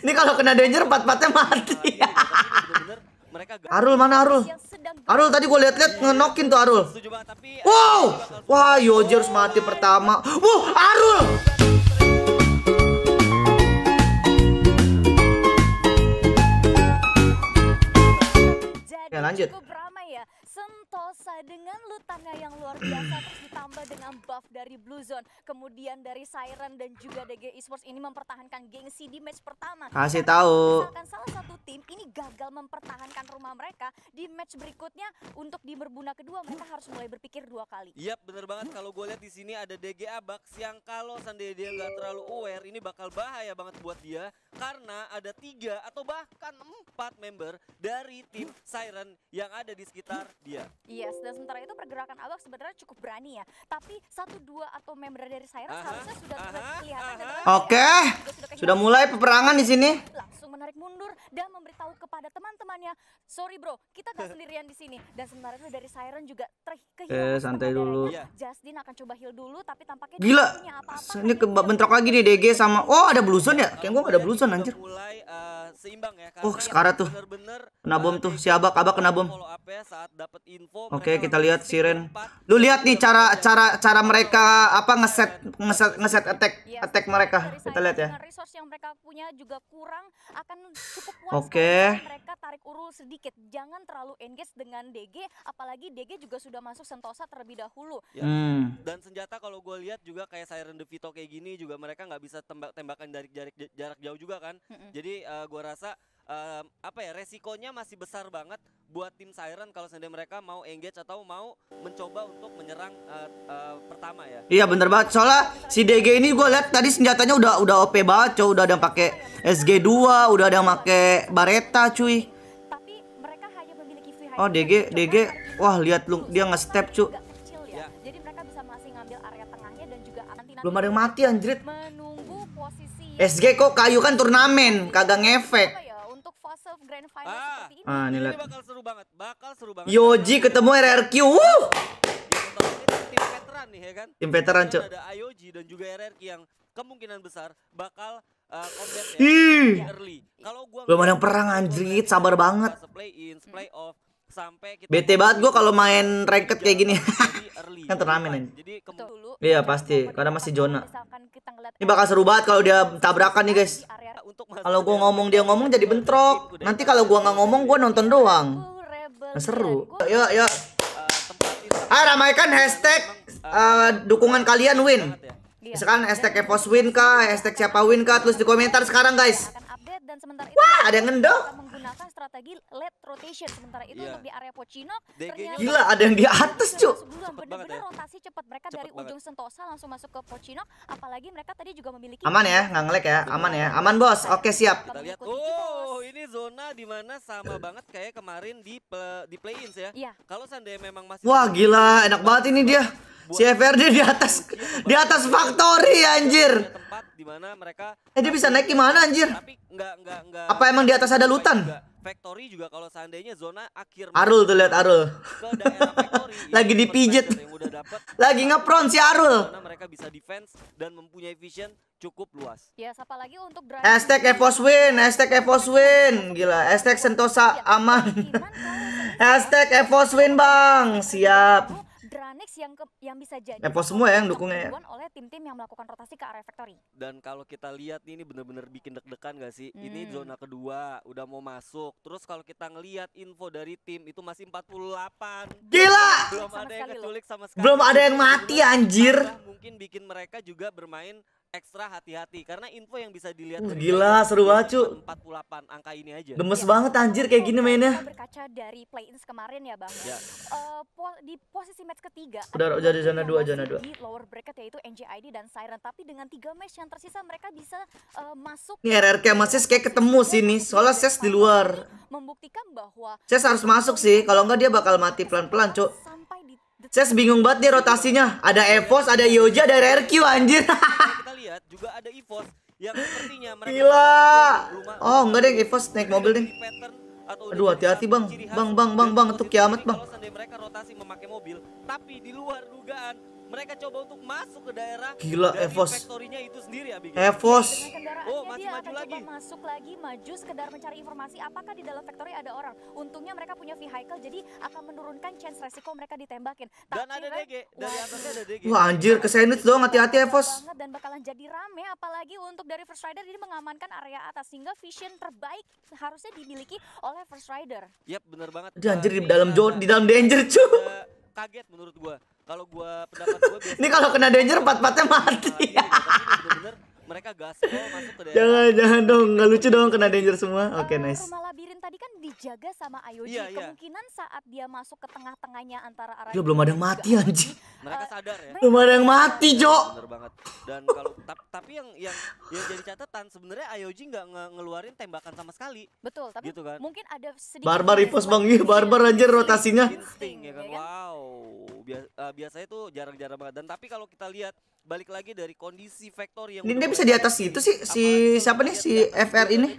ini kalau kena danger empat empatnya mati Arul mana Arul Arul tadi gue liat-liat iya, iya, iya. ngenokin tuh Arul wow wah Yojers mati pertama wow Arul Ya lanjut biasa dengan lutannya yang luar biasa terus ditambah dengan buff dari Blue Zone, kemudian dari Siren dan juga DG Esports ini mempertahankan gengsi di match pertama. Kasih tahu. Misalkan salah satu tim ini gagal mempertahankan rumah mereka di match berikutnya untuk di berbuna kedua mereka harus mulai berpikir dua kali. Yap, bener banget kalau gue lihat di sini ada DG Abax yang kalau seandainya dia nggak terlalu aware ini bakal bahaya banget buat dia karena ada tiga atau bahkan empat member dari tim Siren yang ada di sekitar dia. Iya, Yes, dan sementara itu pergerakan awal sebenarnya cukup berani ya. Tapi satu dua atau member dari Siren, seharusnya sudah terlihat. Oke. Okay. Sudah, mulai peperangan di sini. Langsung menarik mundur dan memberitahu kepada teman-temannya, "Sorry bro, kita gak sendirian di sini." Dan sementara itu dari Siren juga kehilangan. Eh, santai dulu. Iya. Justin akan coba heal dulu tapi tampaknya Gila. Apa -apa. Ini bentrok lagi nih DG sama Oh, ada bluson ya? Kayak gue gak ada bluson anjir. Mulai uh, seimbang ya uh sekarang tuh bener -bener, kena bom tuh si abak abak kena bom oke kita lihat siren lu lihat nih cara cara cara mereka apa iya, ngeset kan? ngeset ngeset attack iya, attack mereka kita lihat ya resource yang mereka punya juga kurang akan cukup oke mereka tarik urul sedikit jangan terlalu engage dengan DG apalagi DG juga sudah masuk sentosa terlebih dahulu ya. hmm. dan senjata kalau gue lihat juga kayak siren devito kayak gini juga mereka nggak bisa tembak tembakan dari jarak jarak jauh juga kan jadi uh, eh, gue rasa uh, apa ya resikonya masih besar banget buat tim Siren kalau seandainya mereka mau engage atau mau mencoba untuk menyerang uh, uh, pertama ya. Iya bener banget soalnya si DG ini gue lihat tadi senjatanya udah udah OP banget cuy udah ada yang pakai SG2 udah ada yang pakai Baretta cuy. Tapi mereka hanya memiliki Oh DG DG wah lihat lu dia nge-step cuy. Ya. Iya. Jadi mereka bisa masih ngambil area tengahnya dan juga nanti, -nanti Belum ada yang mati anjrit. SG kok kayu kan turnamen, kagak ngefek. Ya, ah, ah ini lihat. bakal seru banget, bakal seru banget. Yoji ketemu RRQ. Iya, Wuh. Tim veteran nih ya kan. Tim veteran, Cok. Ada Ayoji dan juga RRQ yang kemungkinan besar bakal uh, eh, combat ya early. Kalau gua belum ada perang anjir, sabar banget. Play in, play mm. off sampai kita bete banget gue kalau main ranked kayak gini kan turnamen gitu kan. ini jadi dulu iya pasti karena masih zona ini bakal seru banget kalau dia tabrakan nih guys kalau gue ngomong dia ngomong jadi bentrok nanti kalau gue nggak ngomong gue nonton doang nah, seru yuk yuk eh, ah ramaikan hashtag uh, dukungan kalian win sekarang ya. iya. hashtag Evos win kah hashtag siapa win kah terus di komentar sekarang guys dan sementara itu Wah, ada yang ngendok. menggunakan strategi late rotation sementara itu yeah. untuk di area Pochino ternyata gila ada yang di atas, Cuk. Benar-benar ya. rotasi cepat mereka cepet dari banget. ujung Sentosa langsung masuk ke pochino apalagi mereka tadi juga memiliki Aman ya, nggak ngelek ya. Aman ya. Aman, Bos. Oke, siap. Kita lihat. Oh, ini zona dimana sama eh. banget kayak kemarin di di play-ins ya. Yeah. Kalau seandainya memang masih Wah, gila, enak banget ini dia si FRD di atas iya, di atas factory iya, anjir. Tempat di mana mereka Eh dia bisa naik gimana anjir? Tapi enggak enggak enggak Apa emang di atas ada lutan? factory juga kalau seandainya zona akhir Arul tuh lihat Arul. Lagi iya, dipijit. Lagi ngepron si Arul. mereka bisa defense dan mempunyai vision cukup luas. Ya, siapa lagi untuk drive. Hashtag Evos win, hashtag Evos win. Gila, hashtag Sentosa ya, aman. hashtag Evos win, Bang. Siap. Granix yang ke, yang bisa jadi Epo semua ya yang dukungnya ya. oleh tim-tim yang melakukan rotasi ke area factory. Dan kalau kita lihat nih, ini benar-benar bikin deg-degan gak sih? Hmm. Ini zona kedua, udah mau masuk. Terus kalau kita ngelihat info dari tim itu masih 48. Gila. Belum sama ada yang keculik sama sekali. Belum ada yang mati anjir. Mungkin bikin mereka juga bermain ekstra hati-hati karena info yang bisa dilihat uh, gila seru banget cu 48 angka ini aja gemes ya. banget anjir kayak iya, gini mainnya berkaca dari play-ins kemarin ya bang ya. Uh, di posisi match ketiga. Udah jadi zona dua, zona dua. Di lower bracket yaitu NJID dan Siren. Tapi dengan tiga match yang tersisa mereka bisa uh, masuk. Nih RRQ sama SES kayak ketemu iya, sih nih. Soalnya SES di nah, luar. Membuktikan bahwa SES harus masuk sih. Kalau enggak dia bakal mati pelan-pelan, Cuk. SES bingung banget dia rotasinya. Ada EVOS, ada Yoja, ada RRQ anjir. Kita lihat juga ada EVOS yang sepertinya mereka Gila. Oh, enggak deh EVOS naik mobil deh atau Aduh hati-hati bang. Bang bang bang bang itu kiamat bang. Kalau mereka rotasi memakai mobil, tapi di luar dugaan mereka coba untuk masuk ke daerah gila Evos faktorinya itu sendiri ya Evos oh masih maju lagi masuk lagi maju sekedar mencari informasi apakah di dalam factory ada orang untungnya mereka punya vehicle jadi akan menurunkan chance resiko mereka ditembakin Tapi, dan ada DG dari atasnya ada DG wah anjir ke sandwich dong hati-hati Evos dan bakalan jadi rame apalagi untuk dari first rider ini mengamankan area atas sehingga vision terbaik harusnya dimiliki oleh first rider yep bener banget anjir di dalam di dalam danger cuy kaget menurut gua kalau gua pendapat gua ini kalau kena danger empat-empatnya iya, mati. Iya, iya, mereka gaspol Jangan jangan dong, nggak lucu dong kena danger semua. Oke, okay, nice labirin tadi kan dijaga sama Ayoji. Yeah, iya. Kemungkinan saat dia masuk ke tengah-tengahnya antara arah. belum ada yang mati anjing. Mereka eh, sadar ya. Belum ada yang mati, Jo. Benar banget. Dan kalau tapi yang yang yang jadi catatan sebenarnya Ayoji nggak nge ngeluarin tembakan sama sekali. Betul, tapi gitu kan? mungkin ada sedikit Barbar reverse Bang. Iya, barbar anjir rotasinya. Insting ya kan. Iya kan? Wow. Biasa uh, eh, biasanya tuh jarang-jarang banget. Dan tapi kalau kita lihat balik lagi dari kondisi vektor yang Ini dia bisa di atas itu sih si siapa nih si FR ini?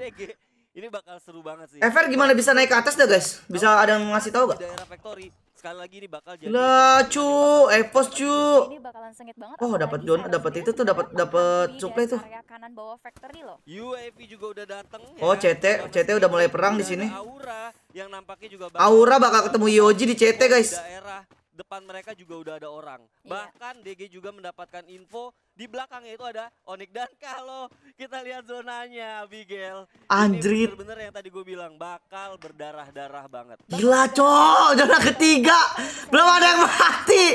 Ini bakal seru banget sih. Ever eh, gimana bisa naik ke atas dah guys? Bisa ada yang ngasih tahu gak? Daerah factory. Sekali lagi ini bakal jadi. Lah, cu, epos eh, cu. Ini bakalan sengit banget. Oh, dapat John, dapat itu tuh, dapat dapat supply tuh. kanan bawah factory loh. UAV juga udah dateng ya. Oh, CT, CT udah mulai perang di sini. Aura yang nampaknya juga bakal Aura bakal ketemu Yoji di CT oh, guys depan mereka juga udah ada orang. Iya. Bahkan DG juga mendapatkan info di belakang itu ada Onik dan kalau kita lihat zonanya Abigail. Anjrit. Bener-bener yang tadi gue bilang bakal berdarah-darah banget. Gila cok, zona ketiga belum ada yang mati.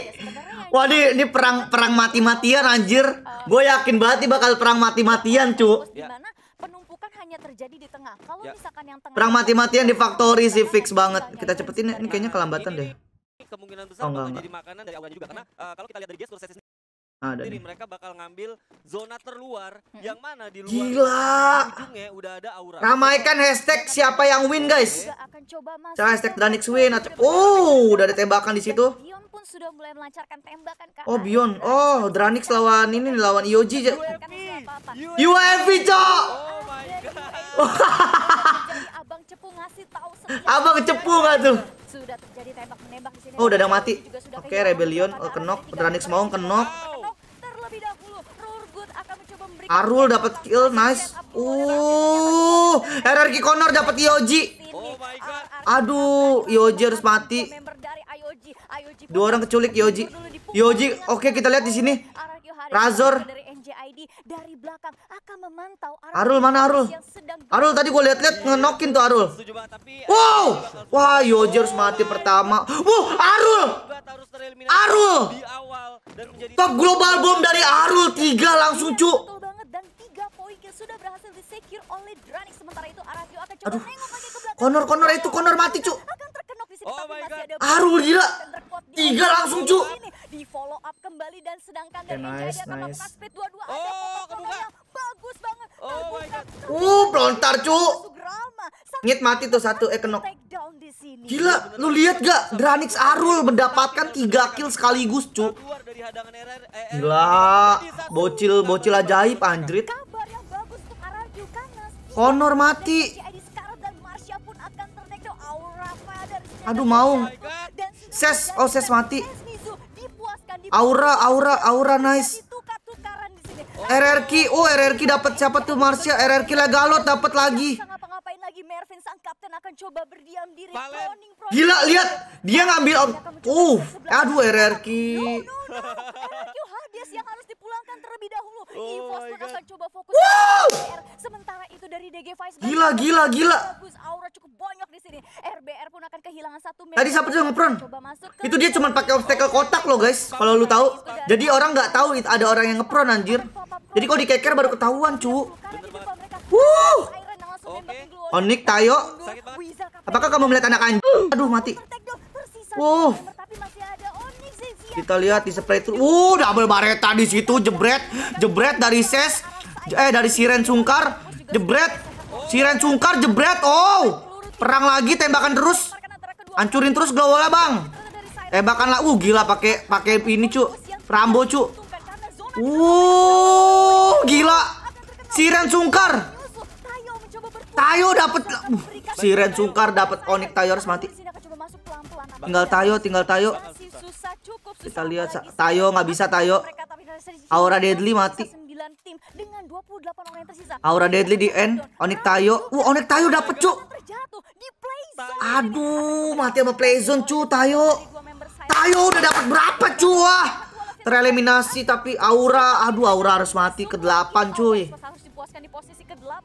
Wah ini, perang perang mati-matian anjir. Oh. Gue yakin banget ini bakal perang mati-matian cu. Ya penumpukan hanya terjadi di tengah. Kalau ya. misalkan yang tengah perang mati-matian di factory sih fix banget. Kita cepetin ya, ini kayaknya kelambatan deh kemungkinan besar oh, bakal jadi makanan dari awalnya juga karena uh, kalau kita lihat dari gestur sesi Ah, ada jadi nih. mereka bakal ngambil zona terluar yang mana di luar gila ujungnya udah ada aura ramaikan hashtag siapa yang win guys cara hashtag Danix win oh udah ada tembakan di situ sudah mulai melancarkan tembakan Kak. Oh Bion, oh Dranix lawan ini lawan Yoji UAV cok Oh my god Abang Cepu ngasih tahu Abang Cepu nggak tuh sudah terjadi tembak menembak di sini. Oh, udah ada mati. Oke, okay, Rebellion oh, kenok, Dranix mau kenok. Arul dapat kill, nice. Uh, RRQ Connor dapat Yoji. Aduh, Yoji harus mati. Dua orang keculik Yoji. Yoji, oke okay, kita lihat di sini. Razor Arul mana Arul? Arul tadi gue lihat-lihat ngenokin tuh Arul. Wow, wah Yoji harus mati pertama. Wow, Arul, Arul, top global bomb dari Arul tiga langsung cu secure oleh Dranik sementara itu Arafio akan coba Aduh. nengok lagi ke belakang. Konor, konor itu konor mati, Cuk. Akan terkenok di sini oh tapi masih ada Aduh gila. Tiga langsung, Cuk. Di follow up kembali dan sedangkan dari okay, nice, akan nice. speed 22 oh, ada potongan yang bagus banget. Oh my god. Uh, pelontar, Cuk. Ngit mati tuh satu eh kenok. Gila, lu lihat gak? Dranix Arul mendapatkan 3 kill sekaligus, Cuk. Eh, gila, bocil-bocil ajaib anjrit. Connor mati. Aduh mau. Ses, oh Ses mati. Aura, aura, aura nice. RRQ, oh RRQ dapat siapa tuh Marsha? RRQ lah galot dapat lagi. Gila, lihat dia ngambil. Uh, aduh RRQ. Lukas yang harus dipulangkan terlebih dahulu. Oh Evos akan coba fokus ke RBR. Sementara itu dari DG Vice. Gila, gila, gila. Bagus aura cukup banyak di sini. RBR pun akan kehilangan satu menit. Tadi siapa tuh ngepron? Itu dia cuma pakai obstacle kotak loh guys. Kalau lu tahu. Jadi orang nggak tahu ada orang yang ngepron anjir. Jadi kalau dikeker baru ketahuan cu. Wuh. Okay. Onik oh, ya. Tayo. Apakah kamu melihat anak anjing? Aduh mati. Wow. Kita lihat di spray itu. Uh, double bareta di situ jebret, jebret dari Ses eh dari Siren Sungkar, jebret. Siren Sungkar jebret. Oh. Perang lagi tembakan terus. Hancurin terus gawala Bang. tembakan lah, Uh, gila pakai pakai ini, Cuk. Rambo, Cuk. Uh, gila. Siren Sungkar. Tayo dapat uh, Siren Sungkar dapat Onik Tayo harus mati. Tinggal Tayo, tinggal Tayo. Susah cukup susah. Kita lihat lagi. Tayo nggak bisa Tayo. Aura Deadly mati. Tim dengan 28 orang yang tersisa. Aura Deadly di end. Onik Tayo. uh, Onik Tayo dapet cu. Aduh, mati sama playzone cu Tayo. Tayo udah dapet berapa cu? Ah? Tereliminasi tapi Aura, aduh Aura harus mati ke delapan cuy.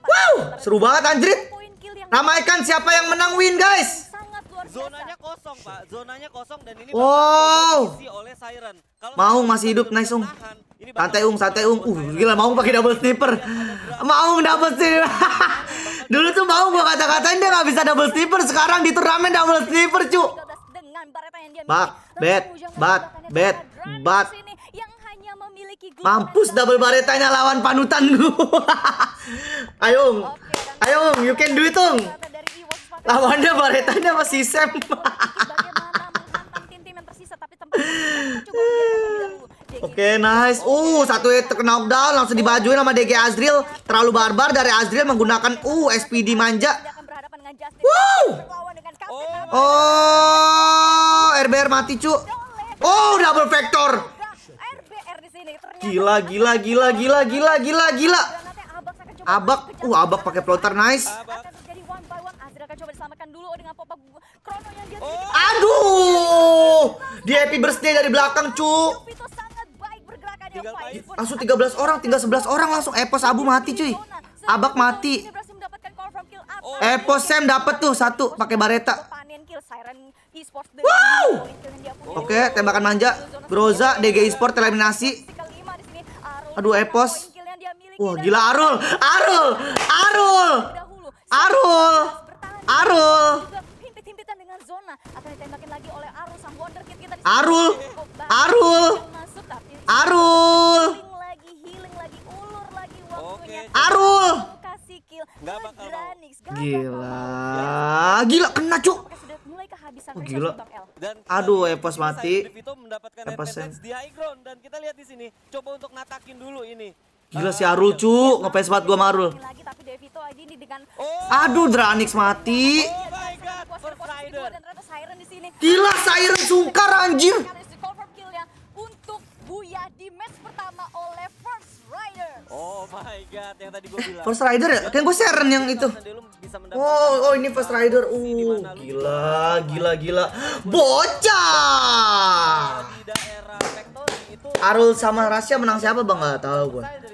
Wow, seru banget anjrit. Ramaikan siapa yang menang win guys. Zonanya kosong, Pak. Zonanya kosong dan ini wow. diisi oleh Siren. Kalau Maung masih hidup, nice Ung. Santai Ung, santai Ung. Uh, gila Maung pakai double sniper. Iya, Maung double sniper. Dulu tuh Maung gua kata-katain dia nggak bisa double sniper, sekarang di turnamen double sniper, cu. Bak, bet, bat, bet, bat. Mampus double baretanya lawan panutan gua. Ayung. Ayung, you can do it, Ung. Lawannya Baretanya masih sem. Oke, okay, nice. Uh, satu hit knockdown langsung dibajuin sama DG Azril. Terlalu barbar dari Azril menggunakan uh SPD manja. Wow. Oh, RBR oh, mati, cu. Oh, double vector. Gila, gila, gila, gila, gila, gila, gila. Abak, uh abak pakai plotter nice dulu dengan pop-up Krono yang dia oh. Aduh! Dia happy birthday dari belakang, cu. Itu sangat baik ya, Langsung 13 orang, tinggal 11 orang langsung Epos Abu mati, cuy. Abak mati. Oh. Epos Sam dapet tuh satu pakai bareta. Wow. Oke, tembakan manja. Broza DG Esport eliminasi. Aduh, Epos. Wah, gila Arul. Arul. Arul. Arul. Arul. Himpit-himpitan dengan zona akan ditembakin lagi oleh Arul sang kita. Arul. Arul. Masuk tapi Arul. lagi healing lagi ulur lagi waktunya. Arul. Kasih kill. bakal Gila. Gila kena cuk. oh, gila. Aduh, Epos mati. Epos mendapatkan advantage ya. di high ground dan kita lihat di sini coba untuk natakin dulu ini. Gila si Arul cu, ngapain sempat gua Marul. Aduh, Dranix mati. Gila Siren sukar anjir. First Rider. Oh my god, yang tadi First Rider ya? kayaknya gua Siren yang itu. Oh, oh, oh ini First Rider. Uh, gila, gila, gila. Bocah. Arul sama Rasya menang siapa bang? Gak tau gua.